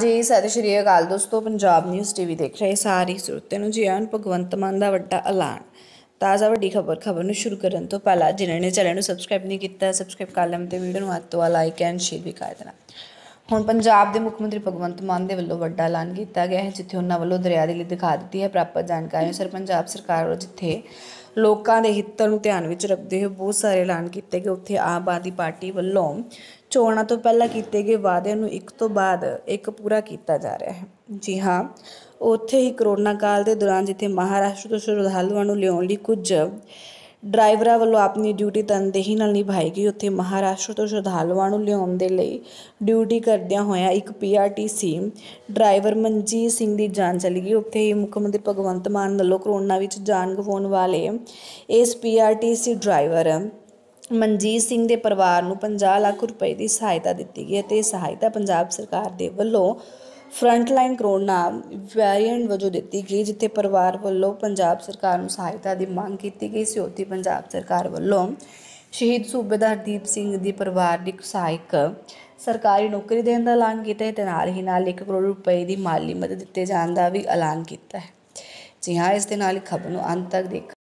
ਜੀ ਸਤਿ ਸ਼੍ਰੀ ਅਕਾਲ ਦੋਸਤੋ ਪੰਜਾਬ ਨਿਊਜ਼ ਟੀਵੀ ਦੇਖ ਰਹੇ ਸਾਰੇ ਸਰੋਤਿਆਂ ਨੂੰ ਜੀ ਆਨ ਭਗਵੰਤ ਮਾਨ ਦਾ ਵੱਡਾ ਐਲਾਨ ਤਾਜ਼ਾ ਵੱਡੀ ਖਬਰ ਖਬਰ ਨੂੰ ਸ਼ੁਰੂ ਕਰਨ ਤੋਂ ਪਹਿਲਾਂ ਜਿਨ੍ਹਾਂ ਨੇ ਚੈਨਲ ਨੂੰ ਸਬਸਕ੍ਰਾਈਬ ਨਹੀਂ ਕੀਤਾ ਸਬਸਕ੍ਰਾਈਬ ਕਰ ਲੈਣ ਤੇ ਵੀਡੀਓ ਨੂੰ ਹੱਥ ਤੋਂ ਲਾਈਕ ਐਂਡ ਸ਼ੇਅਰ ਵੀ ਕਰ ਦੇਣਾ ਹੁਣ ਪੰਜਾਬ ਦੇ ਮੁੱਖ ਮੰਤਰੀ ਭਗਵੰਤ ਮਾਨ ਦੇ ਵੱਲੋਂ ਵੱਡਾ ਐਲਾਨ ਕੀਤਾ ਗਿਆ ਹੈ ਜਿੱਥੇ ਉਹਨਾਂ ਵੱਲੋਂ ਦਰਿਆ ਦੀ ਲਈ ਦਿਖਾ ਦਿੱਤੀ ਹੈ ਪ੍ਰਾਪਤ ਜਾਣਕਾਰੀ ਅਨੁਸਾਰ ਪੰਜਾਬ ਸਰਕਾਰ ਵੱਲੋਂ ਜਿੱਥੇ ਲੋਕਾਂ ਦੇ ਹਿੱਤਾਂ ਨੂੰ ਧਿਆਨ ਵਿੱਚ ਰੱਖਦੇ ਹੋਏ ਬਹੁਤ ਸਾਰੇ ਐਲਾਨ ਕੀਤੇ ਗਏ ਉੱਥੇ ਆਮ ਆਦਮੀ ਪਾਰਟੀ ਵੱਲੋਂ ਚੋਣਾਂ ਤੋਂ ਪਹਿਲਾਂ ਕੀਤੇ ਗਏ ਵਾਅਦਿਆਂ ਨੂੰ ਇੱਕ ਤੋਂ ਬਾਅਦ ਇੱਕ ਪੂਰਾ ਕੀਤਾ ਜਾ ਰਿਹਾ ਹੈ ਜੀ ਹਾਂ ਉੱਥੇ ਹੀ ਕਰੋਨਾ ਕਾਲ ਦੇ ਦੌਰਾਨ ਜਿੱਥੇ ਮਹਾਰਾਸ਼ਟਰ ਤੋਂ ਸ਼ਰਧਾਲੂਆਂ ਨੂੰ ਲਿਆਉਣ ਲਈ ਕੁਝ ਡਰਾਈਵਰਾਂ ਵੱਲੋਂ ਆਪਣੀ ਡਿਊਟੀ ਤਨਦੇਹੀ ਨਾਲ ਨਿਭਾਈ ਗਈ ਉੱਥੇ ਮਹਾਰਾਸ਼ਟਰ ਤੋਂ ਸ਼ਰਧਾਲੂਆਂ ਨੂੰ ਲਿਆਉਣ ਦੇ ਲਈ ਡਿਊਟੀ ਕਰਦਿਆਂ ਹੋਇਆਂ ਇੱਕ ਪੀਆਰਟੀਸੀ ਡਰਾਈਵਰ ਮਨਜੀਤ ਸਿੰਘ ਦੀ ਜਾਨ ਚਲੀ ਗਈ ਉੱਥੇ ਹੀ ਮੁੱਖ ਮੰਤਰੀ ਭਗਵੰਤ ਮਾਨ ਵੱਲੋਂ ਕਰੋਨਾ ਵਿੱਚ ਜਾਨ ਗਵਾਉਣ ਵਾਲੇ ਇਸ ਪੀਆਰਟੀਸੀ ਡਰਾਈਵਰ ਮਨਜੀਤ ਸਿੰਘ ਦੇ ਪਰਿਵਾਰ ਨੂੰ 50 ਲੱਖ ਰੁਪਏ ਦੀ ਸਹਾਇਤਾ ਦਿੱਤੀ ਗਈ ਅਤੇ ਸਹਾਇਤਾ ਪੰਜਾਬ ਸਰਕਾਰ ਦੇ ਵੱਲੋਂ ਫਰੰਟਲਾਈਨ ਕਰੋਨਾ ਵੈਰੀਐਂਟ ਵਜੋਂ ਦਿੱਤੀ ਗਈ ਜਿੱਥੇ ਪਰਿਵਾਰ ਵੱਲੋਂ ਪੰਜਾਬ ਸਰਕਾਰ ਨੂੰ ਸਹਾਇਤਾ ਦੀ ਮੰਗ ਕੀਤੀ ਗਈ ਸੀ ਉੱਥੇ ਪੰਜਾਬ ਸਰਕਾਰ ਵੱਲੋਂ ਸ਼ਹੀਦ ਸੂਬੇਦਾਰ ਦੀਪ ਸਿੰਘ ਦੀ ਪਰਿਵਾਰ ਦੀ ਸਹਾਇਕ ਸਰਕਾਰੀ ਨੌਕਰੀ ਦੇਣ ਦਾ ਐਲਾਨ ਕੀਤਾ ਹੈ ਤੇ ਨਾਲ ਹੀ ਨਾਲ 1 ਕਰੋੜ ਰੁਪਏ ਦੀ ਮਾਲੀ ਮਦਦ ਦਿੱਤੇ ਜਾਣ ਦਾ ਵੀ ਐਲਾਨ ਕੀਤਾ ਹੈ ਜੀ ਹਾਂ ਇਸ ਦੇ ਨਾਲ ਖਬਰ ਨੂੰ ਅੰਤ ਤੱਕ ਦੇਖ